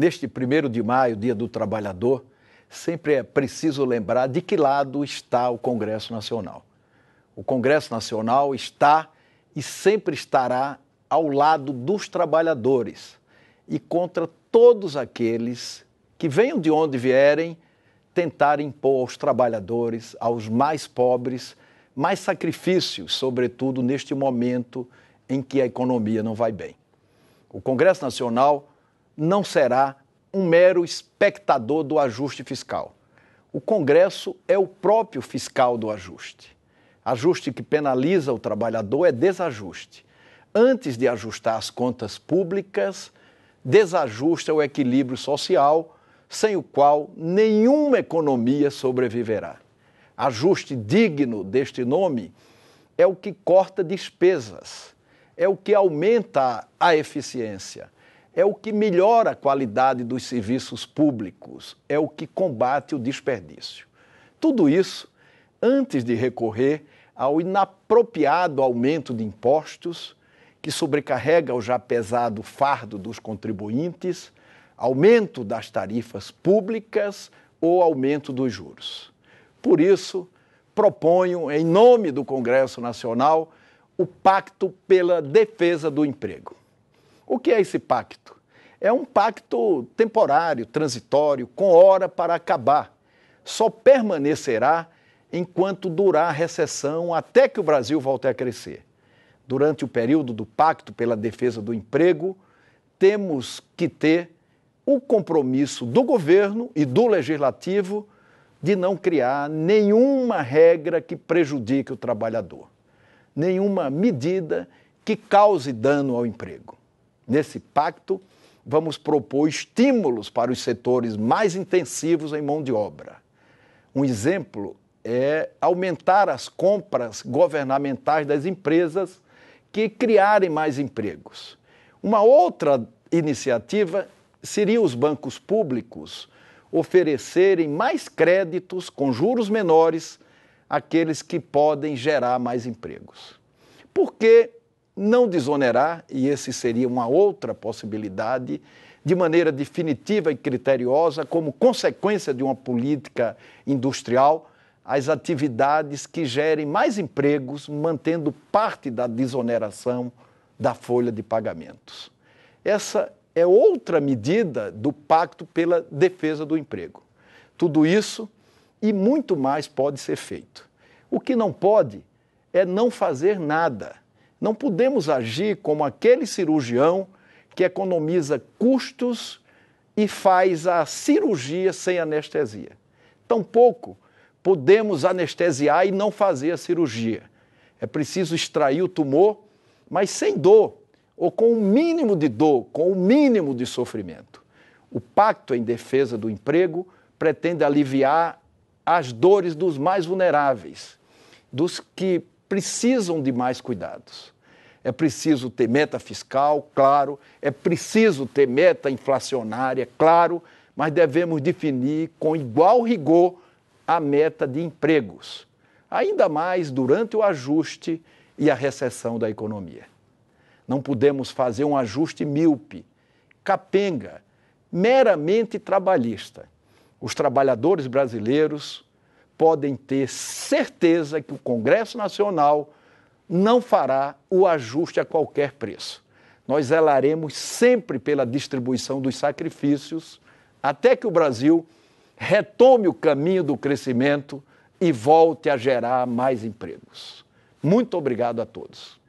neste primeiro de maio, Dia do Trabalhador, sempre é preciso lembrar de que lado está o Congresso Nacional. O Congresso Nacional está e sempre estará ao lado dos trabalhadores e contra todos aqueles que venham de onde vierem tentar impor aos trabalhadores, aos mais pobres, mais sacrifícios, sobretudo neste momento em que a economia não vai bem. O Congresso Nacional não será um mero espectador do ajuste fiscal. O Congresso é o próprio fiscal do ajuste. Ajuste que penaliza o trabalhador é desajuste. Antes de ajustar as contas públicas, desajusta é o equilíbrio social, sem o qual nenhuma economia sobreviverá. Ajuste digno deste nome é o que corta despesas, é o que aumenta a eficiência é o que melhora a qualidade dos serviços públicos, é o que combate o desperdício. Tudo isso antes de recorrer ao inapropriado aumento de impostos que sobrecarrega o já pesado fardo dos contribuintes, aumento das tarifas públicas ou aumento dos juros. Por isso, proponho, em nome do Congresso Nacional, o Pacto pela Defesa do Emprego. O que é esse pacto? É um pacto temporário, transitório, com hora para acabar. Só permanecerá enquanto durar a recessão até que o Brasil volte a crescer. Durante o período do Pacto pela Defesa do Emprego, temos que ter o compromisso do governo e do legislativo de não criar nenhuma regra que prejudique o trabalhador, nenhuma medida que cause dano ao emprego. Nesse pacto, vamos propor estímulos para os setores mais intensivos em mão de obra. Um exemplo é aumentar as compras governamentais das empresas que criarem mais empregos. Uma outra iniciativa seria os bancos públicos oferecerem mais créditos com juros menores àqueles que podem gerar mais empregos. Por que não desonerar, e esse seria uma outra possibilidade, de maneira definitiva e criteriosa, como consequência de uma política industrial, as atividades que gerem mais empregos, mantendo parte da desoneração da folha de pagamentos. Essa é outra medida do Pacto pela Defesa do Emprego. Tudo isso e muito mais pode ser feito. O que não pode é não fazer nada não podemos agir como aquele cirurgião que economiza custos e faz a cirurgia sem anestesia. Tampouco podemos anestesiar e não fazer a cirurgia. É preciso extrair o tumor, mas sem dor, ou com o mínimo de dor, com o mínimo de sofrimento. O Pacto em Defesa do Emprego pretende aliviar as dores dos mais vulneráveis, dos que precisam de mais cuidados. É preciso ter meta fiscal, claro, é preciso ter meta inflacionária, claro, mas devemos definir com igual rigor a meta de empregos, ainda mais durante o ajuste e a recessão da economia. Não podemos fazer um ajuste míope, capenga, meramente trabalhista. Os trabalhadores brasileiros podem ter certeza que o Congresso Nacional não fará o ajuste a qualquer preço. Nós zelaremos sempre pela distribuição dos sacrifícios até que o Brasil retome o caminho do crescimento e volte a gerar mais empregos. Muito obrigado a todos.